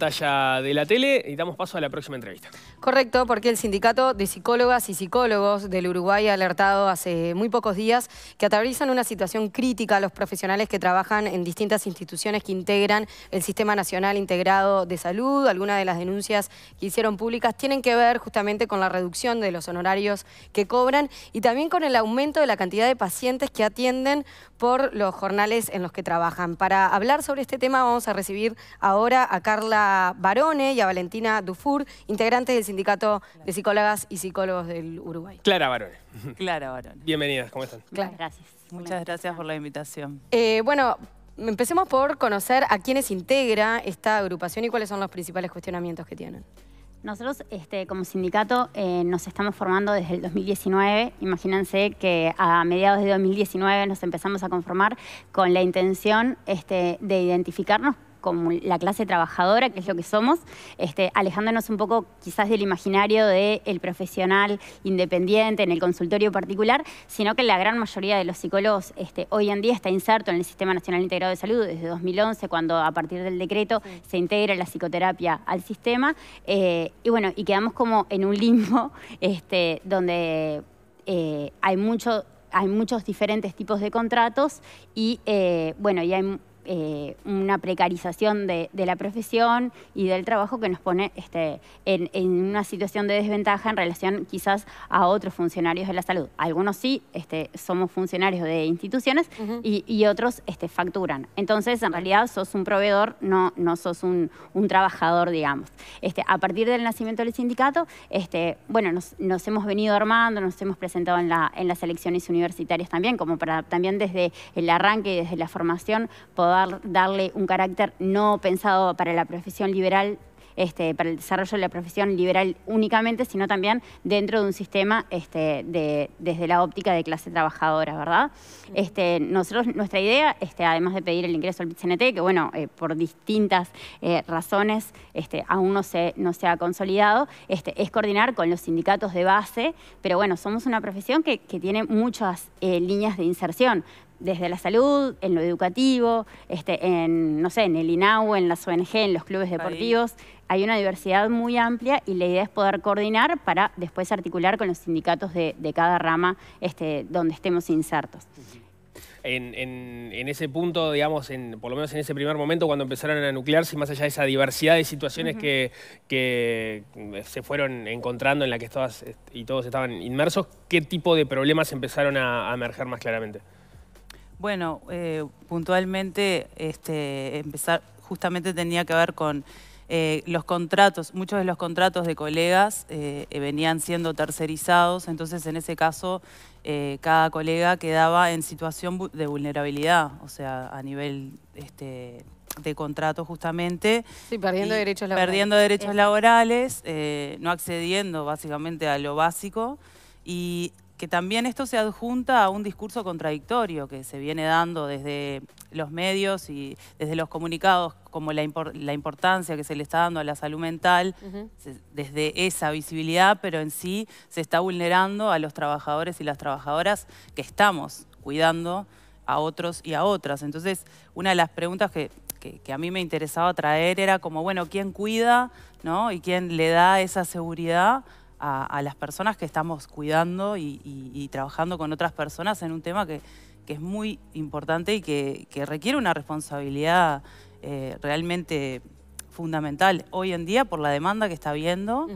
de la tele y damos paso a la próxima entrevista. Correcto, porque el Sindicato de Psicólogas y Psicólogos del Uruguay ha alertado hace muy pocos días que atraviesan una situación crítica a los profesionales que trabajan en distintas instituciones que integran el Sistema Nacional Integrado de Salud. Algunas de las denuncias que hicieron públicas tienen que ver justamente con la reducción de los honorarios que cobran y también con el aumento de la cantidad de pacientes que atienden por los jornales en los que trabajan. Para hablar sobre este tema vamos a recibir ahora a Carla Barone y a Valentina Dufour, integrantes del Sindicato de Psicólogas y Psicólogos del Uruguay. Clara Barone. Clara Barone. Bienvenidas, ¿cómo están? gracias. Muchas gracias por la invitación. Eh, bueno, empecemos por conocer a quiénes integra esta agrupación y cuáles son los principales cuestionamientos que tienen. Nosotros este, como sindicato eh, nos estamos formando desde el 2019. Imagínense que a mediados de 2019 nos empezamos a conformar con la intención este, de identificarnos como la clase trabajadora, que es lo que somos, este, alejándonos un poco quizás del imaginario del profesional independiente en el consultorio particular, sino que la gran mayoría de los psicólogos este, hoy en día está inserto en el Sistema Nacional Integrado de Salud desde 2011, cuando a partir del decreto se integra la psicoterapia al sistema. Eh, y bueno, y quedamos como en un limbo este, donde eh, hay mucho hay muchos diferentes tipos de contratos y eh, bueno, y hay eh, una precarización de, la profesión y del trabajo que nos pone este, en, una situación de desventaja en relación quizás a otros funcionarios de la salud. Algunos sí este, somos funcionarios de instituciones y, otros este, facturan. Entonces, en realidad, sos un proveedor, no, sos un, trabajador, digamos. a partir del nacimiento del sindicato, bueno, nos, hemos venido armando, nos hemos presentado en, en las elecciones universitarias también, como para también desde el arranque y desde la formación poder darle un carácter no pensado para la profesión liberal, este, para el desarrollo de la profesión liberal únicamente, sino también dentro de un sistema este, desde la óptica de clase trabajadora, ¿verdad? Este, nosotros, nuestra idea, este, además de pedir el ingreso al CNT, que bueno, eh, por distintas eh, razones este, aún no se, no se ha consolidado, este, es coordinar con los sindicatos de base, pero bueno, somos una profesión que, tiene muchas eh, líneas de inserción, desde la salud, en lo educativo, este, en, no sé, en el INAU, en las ONG, en los clubes deportivos. Hay una diversidad muy amplia y la idea es poder coordinar para después articular con los sindicatos de, cada rama este, donde estemos insertos. En, ese punto, digamos, en, por lo menos en ese primer momento, cuando empezaron a nuclearse, más allá de esa diversidad de situaciones que, se fueron encontrando, en la que todas y todos estaban inmersos, ¿qué tipo de problemas empezaron a emerger más claramente? Bueno, eh, puntualmente este, empezar justamente tenía que ver con eh, los contratos, muchos de los contratos de colegas eh, venían siendo tercerizados, entonces en ese caso cada colega quedaba en situación de vulnerabilidad, o sea, a nivel este, de contrato justamente. Sí, perdiendo derechos laborales. Perdiendo derechos laborales, no accediendo básicamente a lo básico y que también esto se adjunta a un discurso contradictorio que se viene dando desde los medios y desde los comunicados, como la, importancia que se le está dando a la salud mental, desde esa visibilidad, pero en sí se está vulnerando a los trabajadores y las trabajadoras que estamos cuidando a otros y a otras. Entonces, una de las preguntas que, a mí me interesaba traer era como, bueno, ¿quién cuida y quién le da esa seguridad a, las personas que estamos cuidando y, trabajando con otras personas en un tema que, es muy importante y que, requiere una responsabilidad eh, realmente fundamental hoy en día por la demanda que está habiendo.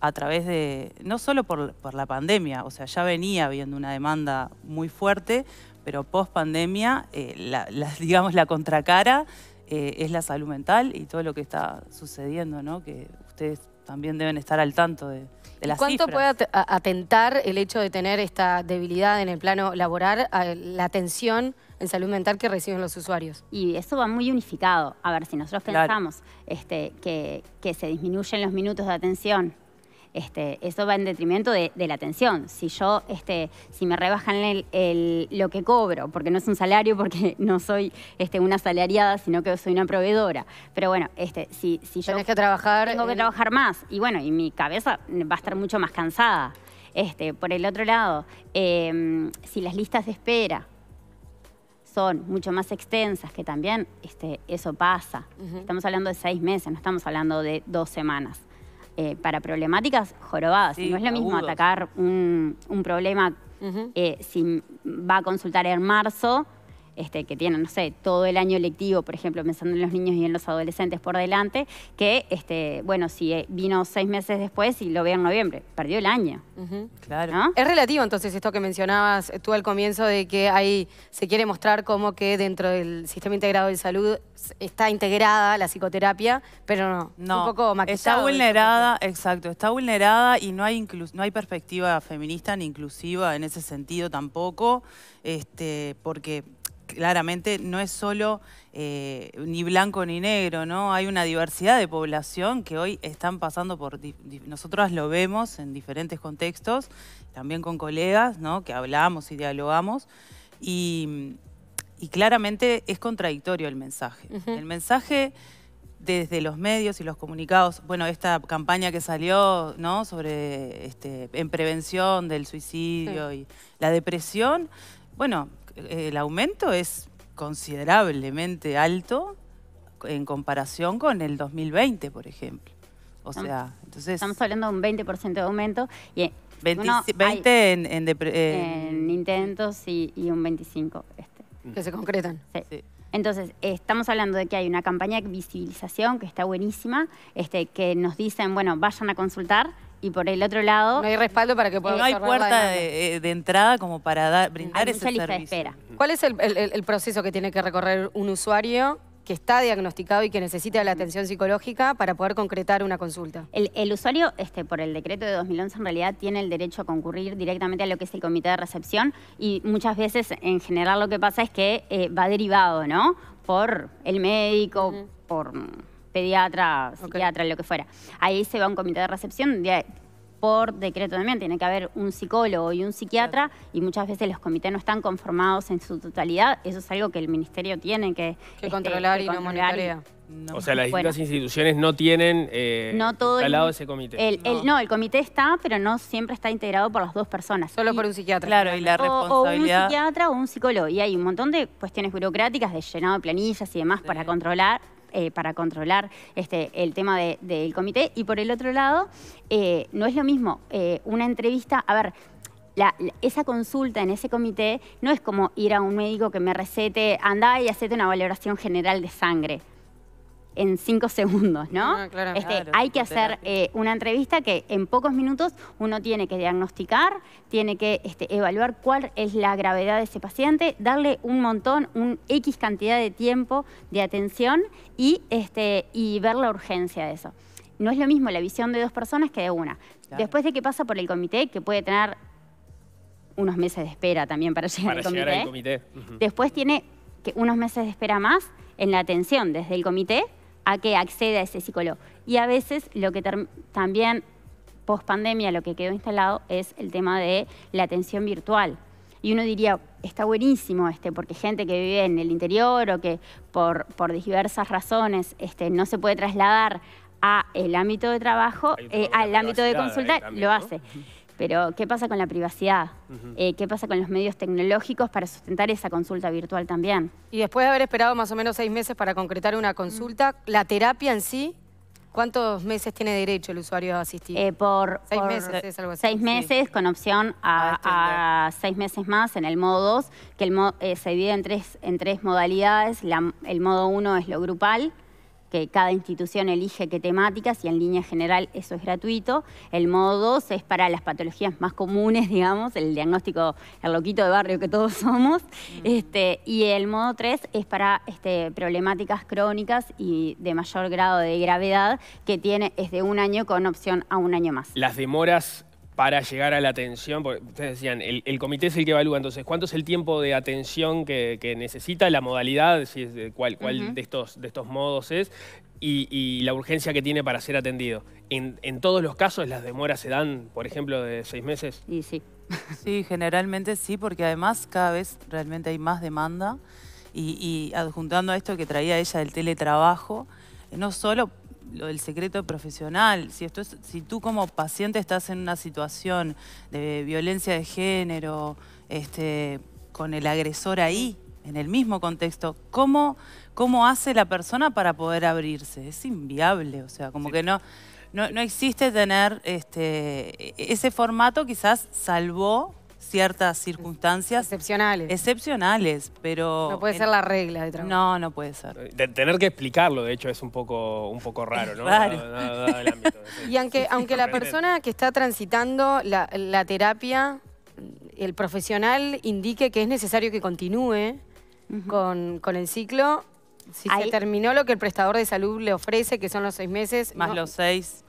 a través de, no solo por, la pandemia, o sea, ya venía habiendo una demanda muy fuerte, pero post pandemia, eh, digamos, la contracara eh, es la salud mental y todo lo que está sucediendo, ¿no? Que ustedes también deben estar al tanto de, ¿Cuánto puede atentar el hecho de tener esta debilidad en el plano laboral a la atención en salud mental que reciben los usuarios? Y eso va muy unificado. A ver, si nosotros pensamos este, que, que se disminuyen los minutos de atención este, eso va en detrimento de, la atención. Si yo, este, si me rebajan el, lo que cobro, porque no es un salario, porque no soy este, una salariada, sino que soy una proveedora. Pero bueno, este, si, si yo... Tengo que trabajar más. Y bueno, y mi cabeza va a estar mucho más cansada. Este, por el otro lado, em, si las listas de espera son mucho más extensas, que también este, eso pasa. Estamos hablando de seis meses, no estamos hablando de dos semanas. Eh, para problemáticas jorobadas. no es lo mismo atacar un, problema eh, si va a consultar en marzo este, que tienen, no sé, todo el año lectivo, por ejemplo, pensando en los niños y en los adolescentes por delante, que, este, bueno, si eh, vino seis meses después y lo ve en noviembre, perdió el año. Claro. Es relativo entonces esto que mencionabas tú al comienzo de que ahí se quiere mostrar como que dentro del sistema integrado de salud está integrada la psicoterapia, pero no, no un Está vulnerada, exacto, está vulnerada y no hay, no hay perspectiva feminista ni inclusiva en ese sentido tampoco, este, porque claramente no es solo eh, ni blanco ni negro, ¿no? Hay una diversidad de población que hoy están pasando por... Nosotras lo vemos en diferentes contextos, también con colegas, ¿no? Que hablamos y dialogamos. Y, claramente es contradictorio el mensaje. El mensaje desde los medios y los comunicados, bueno, esta campaña que salió, ¿no? Sobre, este, en prevención del suicidio y la depresión, bueno, el aumento es considerablemente alto en comparación con el 2020, por ejemplo. O sea, entonces... Estamos hablando de un 20% de aumento y 20, eh, en, intentos y, un 25. Este. Que se concretan. Entonces, estamos hablando de que hay una campaña de visibilización que está buenísima, este, que nos dicen, bueno, vayan a consultar y por el otro lado... No hay respaldo para que pueda... No hay puerta eh, de, entrada como para dar, brindar ese servicio. ¿Cuál es el, proceso que tiene que recorrer un usuario que está diagnosticado y que necesita la atención psicológica para poder concretar una consulta. El, usuario, este, por el decreto de 2011, en realidad tiene el derecho a concurrir directamente a lo que es el comité de recepción y muchas veces, en general, lo que pasa es que eh, va derivado, ¿no? Por el médico, por pediatra, psiquiatra, lo que fuera. Ahí se va un comité de recepción por decreto también, tiene que haber un psicólogo y un psiquiatra y muchas veces los comités no están conformados en su totalidad. Eso es algo que el ministerio tiene que, este, controlar y no O sea, las distintas instituciones no tienen eh, no todo ese comité. no. El, comité está, pero no siempre está integrado por las dos personas. Solo por un psiquiatra. Claro, y la responsabilidad... O, un psiquiatra o un psicólogo. Y hay un montón de cuestiones burocráticas de llenado de planillas y demás para controlar eh, para controlar este, el tema del comité. Y por el otro lado, eh, no es lo mismo eh, una entrevista, a ver, esa consulta en ese comité no es como ir a un médico que me recete, anda y hacete una valoración general de sangre en cinco segundos, ¿no? Ah, este, hay que hacer eh, una entrevista que en pocos minutos uno tiene que diagnosticar, tiene que este, evaluar cuál es la gravedad de ese paciente, darle un montón, un X cantidad de tiempo de atención y, este, y ver la urgencia de eso. No es lo mismo la visión de dos personas que de una. Después de que pasa por el comité, que puede tener unos meses de espera también para llegar, al, comité. Después tiene que unos meses de espera más en la atención desde el comité a que acceda ese psicólogo. Y a veces lo que también post pandemia lo que quedó instalado es el tema de la atención virtual. Y uno diría, está buenísimo este, porque gente que vive en el interior o que por, por diversas razones este, no se puede trasladar a el ámbito de trabajo, eh, al ámbito de consulta, lo hace. Pero, ¿qué pasa con la privacidad? Eh, ¿Qué pasa con los medios tecnológicos para sustentar esa consulta virtual también? Y después de haber esperado más o menos seis meses para concretar una consulta, ¿la terapia en sí ¿Cuántos meses tiene derecho el usuario a asistir? Eh, por, seis meses, con opción a, este seis meses más en el modo 2, que eh, se divide en tres, modalidades. el modo 1 es lo grupal, que cada institución elige qué temáticas y en línea general eso es gratuito. El modo 2 es para las patologías más comunes, digamos, el diagnóstico, el loquito de barrio que todos somos. Este, y el modo 3 es para este, problemáticas crónicas y de mayor grado de gravedad que tiene es de un año con opción a un año más. Las demoras para llegar a la atención? Porque ustedes decían, el, comité es el que evalúa, entonces, ¿cuánto es el tiempo de atención que, necesita, la modalidad, si es de cuál, cuál de, estos, de estos modos es, y, la urgencia que tiene para ser atendido? ¿En, todos los casos las demoras se dan, por ejemplo, de seis meses? Y sí. Sí, generalmente sí, porque además cada vez realmente hay más demanda y, y adjuntando a esto que traía ella del teletrabajo, no solo lo del secreto profesional, si, esto es, si tú como paciente estás en una situación de violencia de género, este, con el agresor ahí, en el mismo contexto, ¿cómo, cómo hace la persona para poder abrirse? Es inviable, o sea, como que no, no, existe tener este, e-, ese formato, quizás salvó ciertas circunstancias. Excepcionales. Excepcionales, pero... No puede ser la regla de No, no puede ser. tener que explicarlo, de hecho, es un poco, un poco raro, y aunque, aunque la persona que está transitando la, terapia, el profesional indique que es necesario que continúe con, el ciclo, si se terminó lo que el prestador de salud le ofrece, que son los seis meses. Más los seis.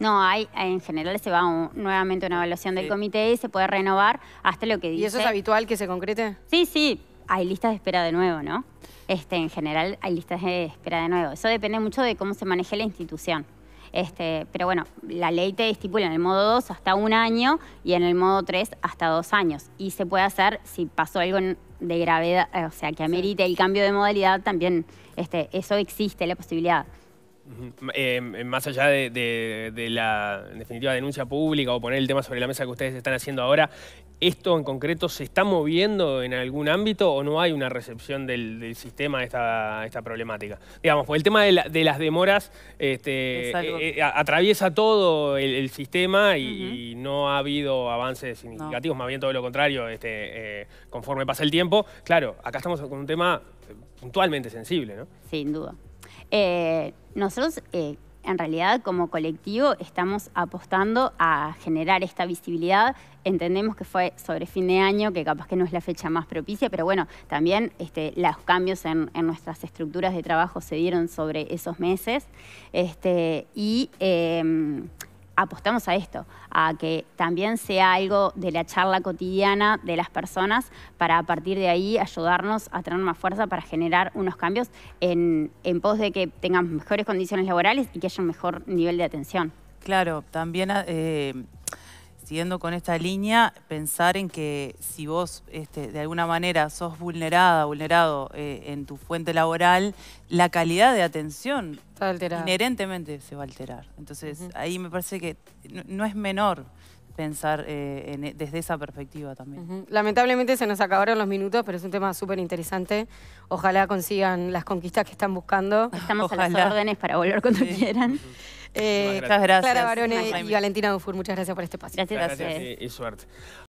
No, hay, en general se va nuevamente una evaluación del comité y se puede renovar hasta lo que dice. ¿Y eso es habitual que se concrete? Sí, sí. Hay listas de espera de nuevo, ¿no? Este, en general hay listas de espera de nuevo. Eso depende mucho de cómo se maneje la institución. Este, pero bueno, la ley te estipula en el modo 2 hasta un año y en el modo 3 hasta dos años. Y se puede hacer si pasó algo de gravedad, o sea, que amerite el cambio de modalidad, también este, eso existe, la posibilidad. Eh, eh, más allá de, la definitiva denuncia pública o poner el tema sobre la mesa que ustedes están haciendo ahora, ¿esto en concreto se está moviendo en algún ámbito o no hay una recepción del, sistema a esta, problemática? Digamos, pues el tema de, las demoras este, eh, atraviesa todo el, sistema y, no ha habido avances significativos, más bien todo lo contrario, este, conforme pasa el tiempo. Claro, acá estamos con un tema puntualmente sensible, ¿no? Sin duda. Eh, nosotros, eh, en realidad, como colectivo, estamos apostando a generar esta visibilidad. Entendemos que fue sobre fin de año, que capaz que no es la fecha más propicia, pero bueno, también este, los cambios en, nuestras estructuras de trabajo se dieron sobre esos meses. Este, y. Em, apostamos a esto, a que también sea algo de la charla cotidiana de las personas para a partir de ahí ayudarnos a tener más fuerza para generar unos cambios en, pos de que tengamos mejores condiciones laborales y que haya un mejor nivel de atención. Claro, también... Eh, siguiendo con esta línea, pensar en que si vos este, de alguna manera sos vulnerada, vulnerado eh, en tu fuente laboral, la calidad de atención inherentemente se va a alterar. Entonces, ahí me parece que no, es menor pensar eh, e, desde esa perspectiva también. Lamentablemente se nos acabaron los minutos, pero es un tema súper interesante. Ojalá consigan las conquistas que están buscando. Estamos a las órdenes para volver cuando quieran. Eh, muchas gracias. Clara Barone y Valentina Bufur, muchas gracias por este espacio. Gracias, y suerte.